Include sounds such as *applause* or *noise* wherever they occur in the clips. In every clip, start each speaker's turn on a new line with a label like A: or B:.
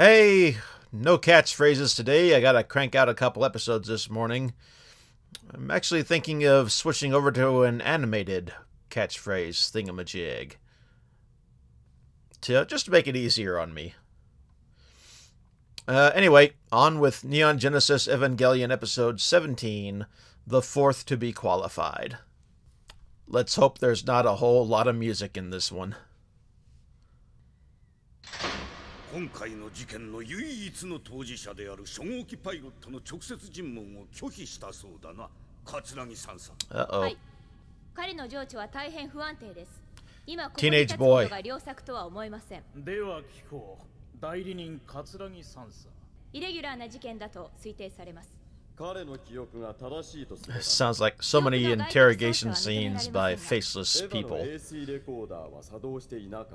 A: Hey, no catchphrases today. I got to crank out a couple episodes this morning. I'm actually thinking of switching over to an animated catchphrase thingamajig to just to make it easier on me. Uh, anyway, on with Neon Genesis Evangelion episode 17, the fourth to be qualified. Let's hope there's not a whole lot of music in this one.
B: 今回の事件の唯一の当事者である初号機パイロットの直接尋問を拒否したそうだな桂木さんさん、
A: は
C: い、彼の情緒は大変不安定です今ここに立つことが良作とは思えません
B: では聞こう代理
D: 人桂木さんさ
C: んイレギュラーな事件だと推定されます
D: 彼の記憶が正しいとすれば
A: Sounds like so many interrogation scenes by faceless people
D: レコーダーは作動していなかっ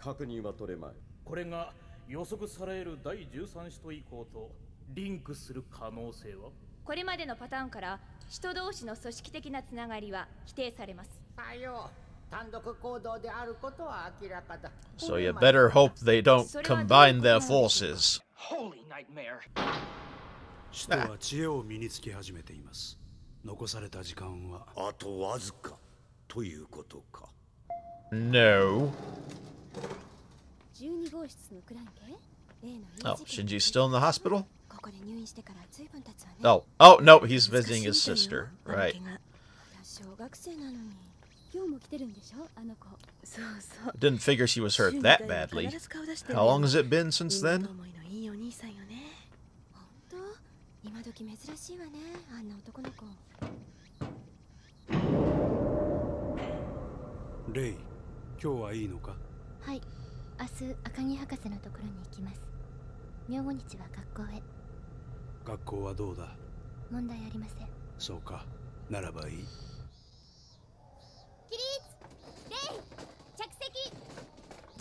D: た確認は取れまいこれが予測される第13使徒以降とリンクする可能性は
C: これまでのパターンから人同士の組織的なつながりは否定されますさよう単独行動であることは明らかだ So you better hope they don't combine their forces Holy nightmare
B: 使徒は知恵を身につ始めています残された時間はあとわずかということか
A: No Oh, Shinji's still in the hospital? Oh, oh no, he's visiting his sister. Right.
C: Didn't figure she was hurt that badly. How long has it been since then? Rei, 日赤木博士のところに行きます明後日は学校へ
B: 学校はどうだ
C: 問題ありません
B: そうかならばいい起
A: 立礼着席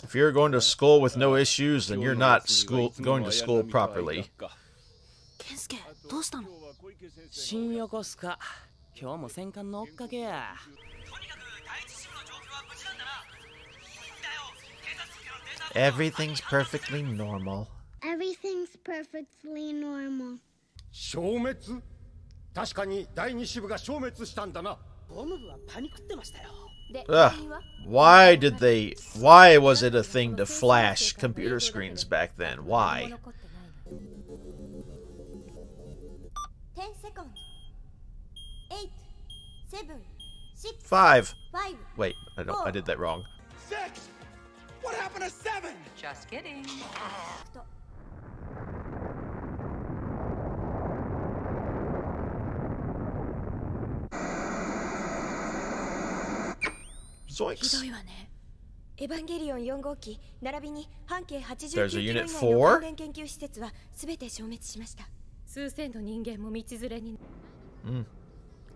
A: If you're going to school with no issues, then you're not school going to school properly.
B: ケンスケ、どうしたの
C: 深夜コスか。今日も戦艦の追っかけや。
A: Everything's perfectly normal.
C: Everything's perfectly normal.
D: 消滅確かに第二支部が消滅したんだな。ボム部はパニクってましたよ。Ugh,
A: why did they, why was it a thing to flash computer screens back then? Why?
B: 10 seconds. 8, 7, 6, 5. Wait, I, don't, I did that wrong. 6, what happened to seven? Just kidding.
A: Zoinks. ひ
C: どいわね。エヴァンゲリオン4号機並びに半径80キロ以内の関連研究施設はすべて消滅しました。数千の人間も道連れに。うん。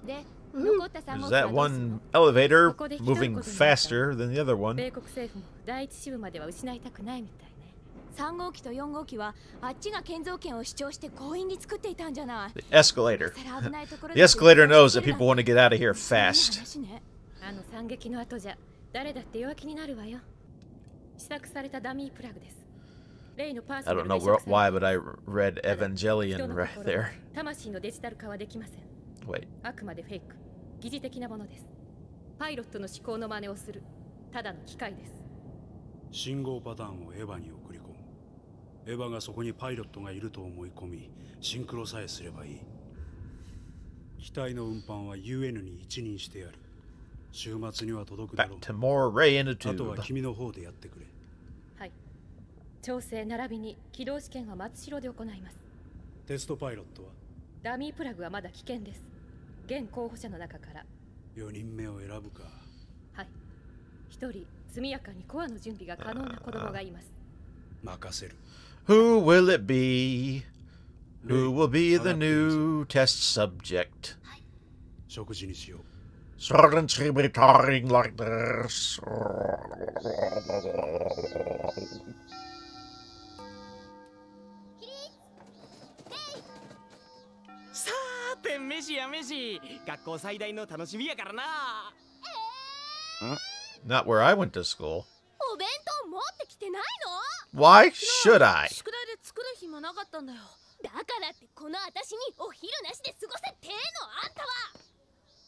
C: で、there's that one
A: elevator moving faster than the other one.
C: The escalator The escalator knows that
A: people want to get out of here fast
C: I don't know
A: why, but I read Evangelion right there.
C: Wait. 疑似的なものですパイロットの思考の真似をするただの機械です
B: 信号パターンをエヴァに送り込むエヴァがそこにパイロットがいると思い込みシンクロさえすればいい機体の運搬は UN に一任してやる週末には届くだろう Back あとは君の方でやってくれ
C: はい調整並びに起動試験は松代で行います
B: テストパイロットは
C: ダミープラグはまだ危険です現候補者の中から
B: 4人目を選ぶか
C: はい1人速やかにコアの準備が可能な子供がいます
B: 任せる
A: Who will it be? Who will be the new test subject?
B: 食事にしよう
A: Sorenskrivitaring like this.
B: 飯や
D: 飯学校最大の楽しみやからな
A: where I went to school. Why should I? 宿題
C: で作る暇なかったんだよ。だからってこの私にお昼なしで過ごせてのあんたは。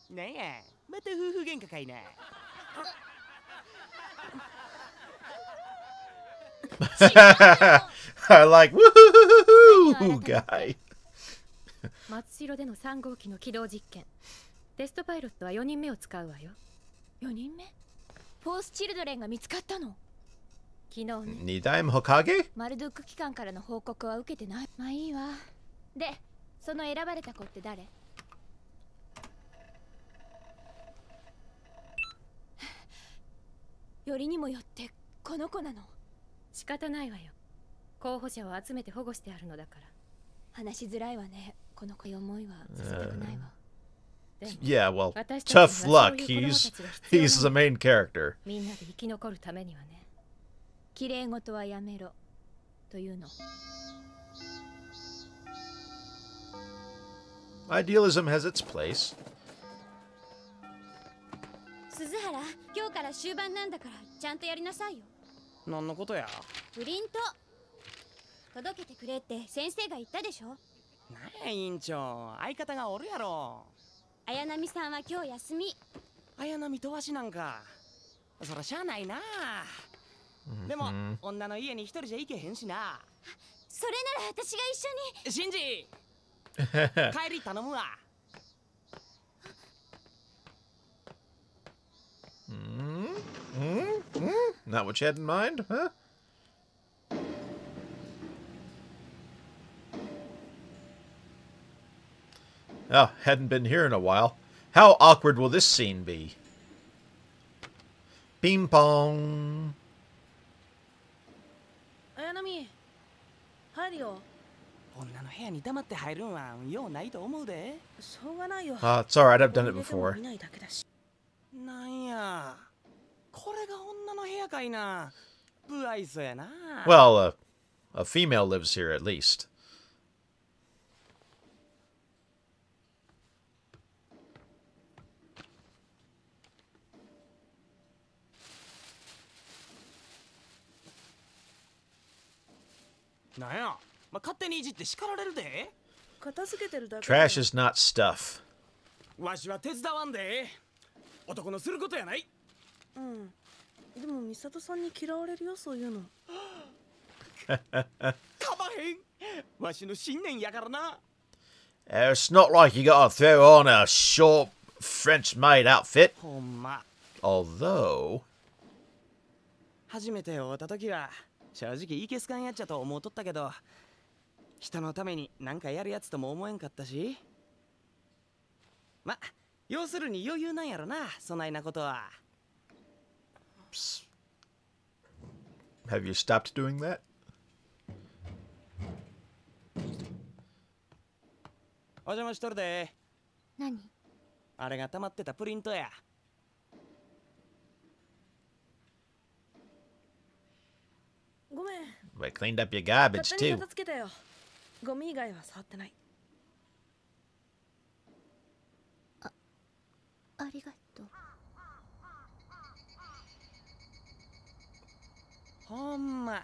B: ねえ、また夫婦喧嘩かいな。
A: I like woohoo guy.
C: 松代での3号機の起動実験テストパイロットは4人目を使うわよ4人目フォースチルドレンが見つかったの昨日、ね、2代目ホカゲマルドック機関からの報告は受けてないまあいいわでその選ばれた子って誰 *sighs* よりにもよってこの子なの仕方ないわよ候補者を集めて保護してあるのだから話しづらいわね yeah, well, tough luck. He's he's the main
A: character. Idealism has its place.
C: 鈴原、今日から終盤なんだからちゃんとやりなさいよ。
A: 何のことや
C: プリント届けてくれって先生が言ったでしょなんや委員長相方がおるやろ綾波さんは今日休み綾波とわしなんかそらしゃあないなでも女の家に一人じゃ行けへんしなそれなら私が一緒にシンジ帰り頼むわ
B: うん
A: うんうん Not what you had in mind, huh? Oh, hadn't been here in a while. How awkward will this scene be? Ping pong.
C: Ayanami, Hario, up. 女の部屋に黙って入るんは用ないと思うで。しょうがないよ。Ah, it's alright.
A: I've done it before. Well, uh, a female lives here at least. Trash is not stuff.
D: *laughs*
A: It's not like you gotta throw on a short French maid outfit. Although.
C: 正直いいけすかんやっちゃと思うとったけど人のために何かやるやつとも思えんかったしま要するに余裕なんやろなそないなことは
A: Have you stopped doing t h a
C: t お邪魔しとるで何あれが溜まってたプリントや
A: I cleaned up your garbage too.
C: Homma,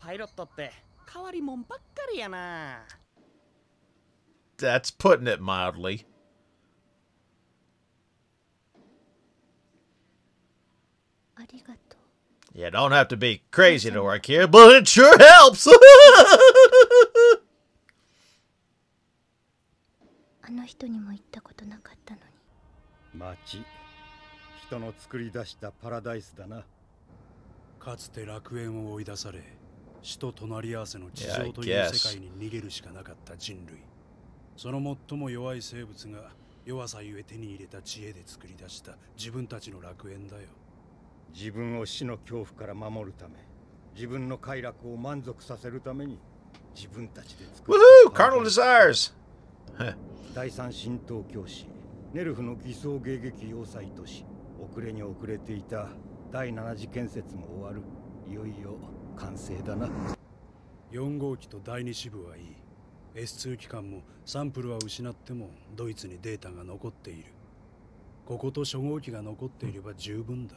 C: pilot
A: That's putting it mildly. Arigato. You don't have to be crazy to work here, but it sure helps.
C: あの人にも行ったことなかったの
B: に町人の作り出したパラダイスだなかつて楽園を追い出され死と隣り合わせの地上という世界に逃げるしかなかった人類その最も弱い生物が弱さゆえ手に入れた知恵で作り出した自分たちの楽園だよ
D: 自分を死の恐怖から守るため自分の快楽を満足させるために自分たちで作る Woohoo! Carnal Desires! *laughs* 第三神道教師ネルフの偽装迎撃要塞都市遅れに遅れていた
B: 第7次建設も終わるいよいよ完成だな4号機と第2支部はいい S2 機関もサンプルは失ってもドイツにデータが残っているここと初号機が残っていれば十分だ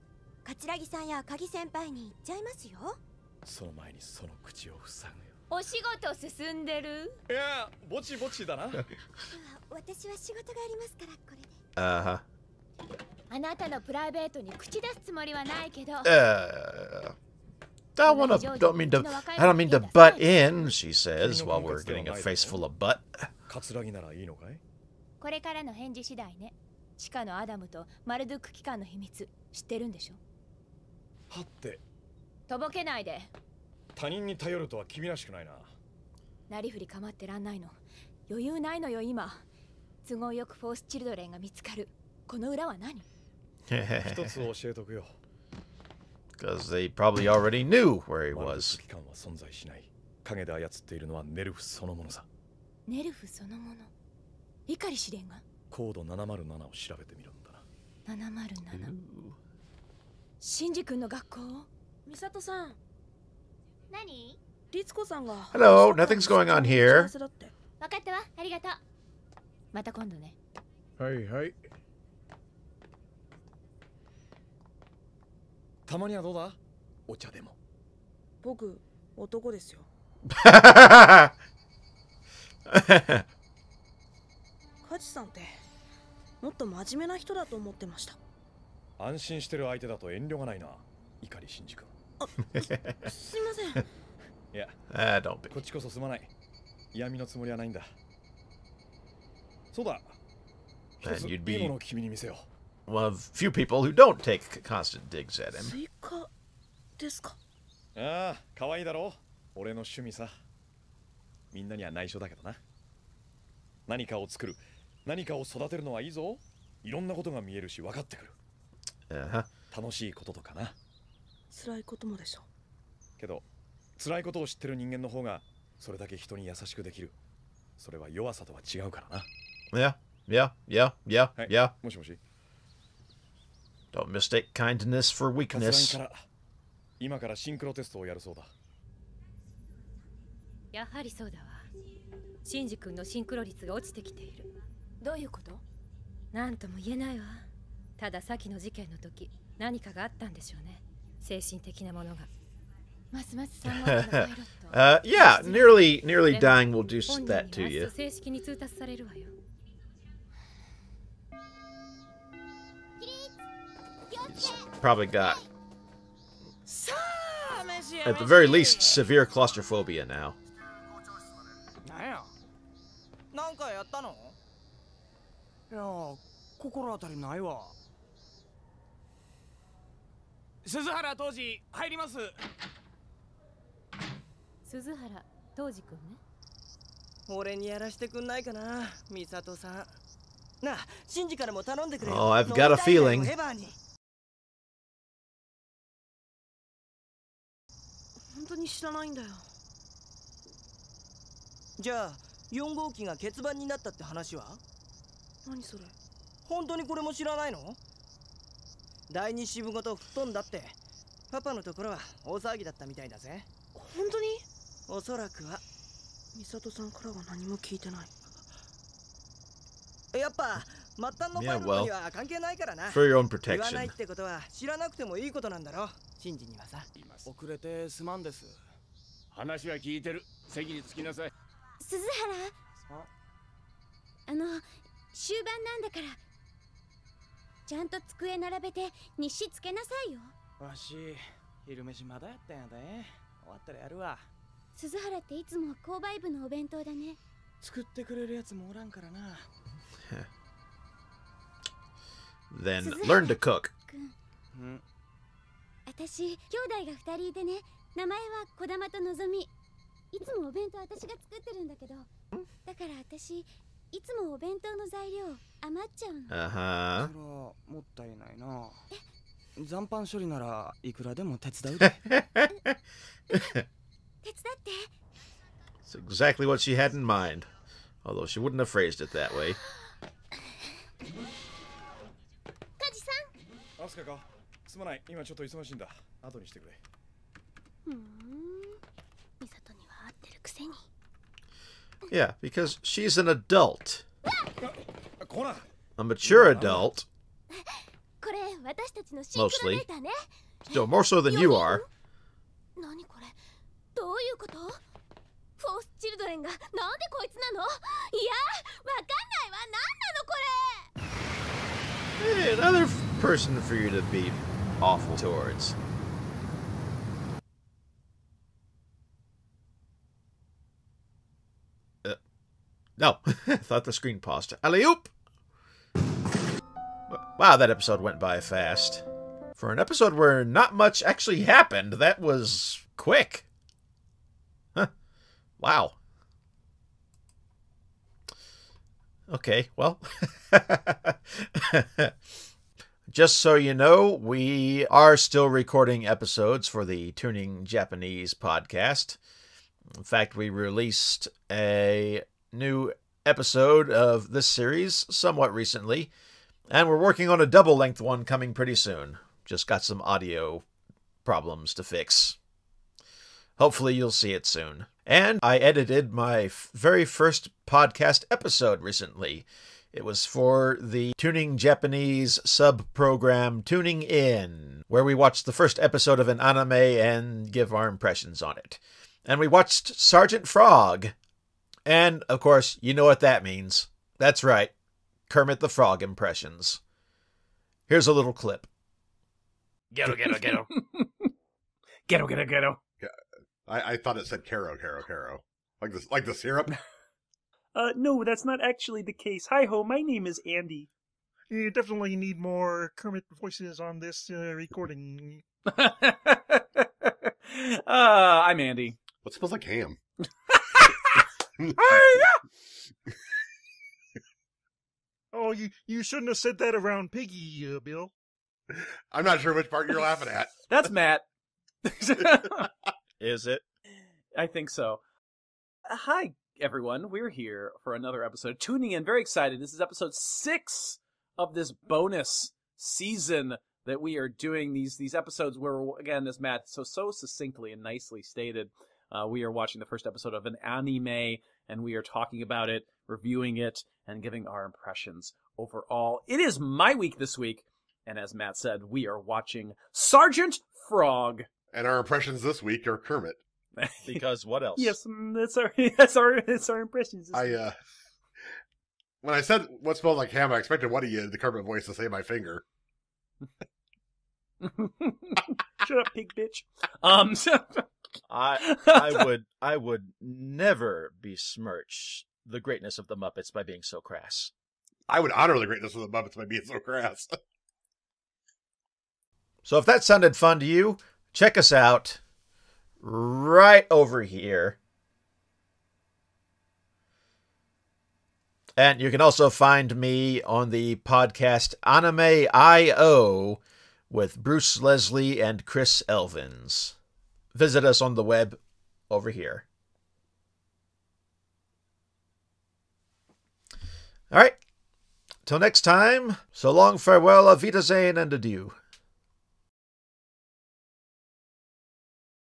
C: 桂木さんや鍵先輩に言っちゃいますよ
D: その前にその口を塞
C: ぐお仕事進んで
D: るいやぼちぼちだな *laughs*
C: 私は仕事がありますからこれでああなたのプライベートに口出すつもりはないけど、
A: uh...
D: I want to. Don't mean to. I don't mean to butt in. She says while we're getting a face full of butt.
C: これからの返事次第ね。地下のアダムとマルドゥック機関の秘密知ってるんでしょはってとぼけないで
D: 他人に頼るとは君らしくないな
C: なりふり構ってらんないの余裕ないのよ今都合よくフォースチルドレンが見つかるこの裏は何 *laughs*
D: 一つ教えとくよ because they probably already knew where he was. 機関は存在しない。影で操ってるのはネルフそのものさ。
C: ネルフそのもの。怒り試練が。
D: コード707を調べてみるんだな。707。
C: シンジ君の学校ミサトさん何リツコさんが Hello, nothing's going on here 分かったわ、ありがとうまた今度ね
D: はいはいたまにはどうだお茶でも
B: 僕、男ですよカジ *laughs* さんってもっと真面目な人だと思ってました
D: 安心してる相手だと遠慮がないな怒り新宿。君すいません *laughs* いやあどうこっちこそすまない嫌味のつもりはないんだそうだ一ついいものを
A: 君に見せよう One of few people who don't take constant digs at him ス
D: イカですかああ可愛いだろ俺の趣味さみんなには内緒だけどな何かを作る何かを育てるのはいいぞいろんなことが見えるし分かってくる楽しいこととかな
B: 辛いこともでしょ
D: けど辛いことを知ってる人間の方がそれだけ人に優しくできるそれは弱さとは違うからな
A: いやいやいやいや y e
D: もしもし Don't mistake kindness for weakness から今からシンクロテストをやるそうだ
C: やはりそうだわシンジ君のシンクロ率が落ちてきているどういうことなんとも言えないわたださの事件の時何かがあったんでしょうね精神的なものが uh, yeah, nearly, nearly dying will do that to you. He's
A: probably got, at the very least, severe claustrophobia now.
D: 鈴原当時入
C: ります鈴原当時君ね
D: 俺にやらしてくんないかな美里さんなあシンジからも頼んでくれ Oh, I've got a feeling
A: 本当に知らないんだよじ
C: ゃあ4号機が欠番になったって話は何それ本当にこれも知らないの第二支部ごと吹っ飛んだってパパのところは大騒ぎだったみたいだぜ本当におそらくは美里さんからは何も聞いてないやっぱ末端のパイロットに
D: は関係ないからな For your own protection 言わないってことは知らなくてもいいことなんだろシンジにはさ遅れてすまんです話は聞いてる席に着きなさい鈴原
C: あの終盤なんだからちゃんと机並べて日誌つけなさいよ
D: わし昼飯まだやったんやで終わったらやるわ
C: 鈴原っていつも購買部のお弁当だね作ってくれるやつもおらんからな
A: *laughs* Then learn to cook
C: 私兄弟が二人いてね名前は小玉とのぞみいつもお弁当私が作ってるんだけどだから私いつもお弁当の材料余っちゃうのあはそれはもったいないな残飯処理ならいくらでも手伝うで
A: It's *laughs* exactly what she had in mind, although she wouldn't have phrased it that way.
D: カジさんアスカかすまない今ちょっと忙しいんだ後にしてくれ
C: ふんミサトには合ってるくせに
A: Yeah, because she's an adult.
C: Uh,
A: A mature adult. Mostly. Still more so than you are. Hey, another person for you to be awful towards. No, *laughs* I thought the screen paused. Alley-oop! Wow, that episode went by fast. For an episode where not much actually happened, that was quick. Huh. Wow. Okay, well. *laughs* Just so you know, we are still recording episodes for the Tuning Japanese podcast. In fact, we released a new episode of this series somewhat recently, and we're working on a double length one coming pretty soon. Just got some audio problems to fix. Hopefully, you'll see it soon. And I edited my very first podcast episode recently. It was for the Tuning Japanese sub program Tuning In, where we watched the first episode of an anime and give our impressions on it. And we watched Sergeant Frog, and, of course, you know what that means. That's right, Kermit the Frog impressions. Here's a little clip.
B: Ghetto, ghetto, ghetto. *laughs*
A: ghetto, ghetto, ghetto. I, I thought it said caro, caro, caro. Like this, like the syrup. *laughs*
B: Uh, no, that's not actually the case. Hi ho, my name is Andy. You definitely need more Kermit voices on this uh, recording. *laughs* uh,
A: I'm Andy. What smells like ham? *laughs* oh, you you shouldn't have said that around Piggy, uh, Bill. I'm not sure which part you're laughing at. *laughs* That's Matt. *laughs* Is it? I think so. Uh, hi, everyone. We're here for another episode. Tuning in, very excited. This is episode six of this bonus season that we are doing these these episodes where again as Matt so so succinctly and nicely stated uh, we are watching the first episode of an anime and we are talking about it, reviewing it, and giving our impressions overall. It is my week this week, and as Matt said, we are watching Sergeant Frog. And our impressions this week are Kermit. *laughs* Because what else? yes,
B: mm, that's our *laughs* that's our that's our impressions. I
A: uh, when I said what smells like ham, I expected one of you, the Kermit voice, to say my finger. *laughs*
B: Shut up, pig bitch.
A: Um, so, I I *laughs* would I would never besmirch the greatness of the Muppets by being so crass. I would honor the greatness of the Muppets by being so crass. *laughs* so if that sounded fun to you, check us out right over here. And you can also find me on the podcast Anime IO with Bruce Leslie and Chris Elvins visit us on the web over here. All right. Till next time, so long,
D: farewell, avita zane, and adieu.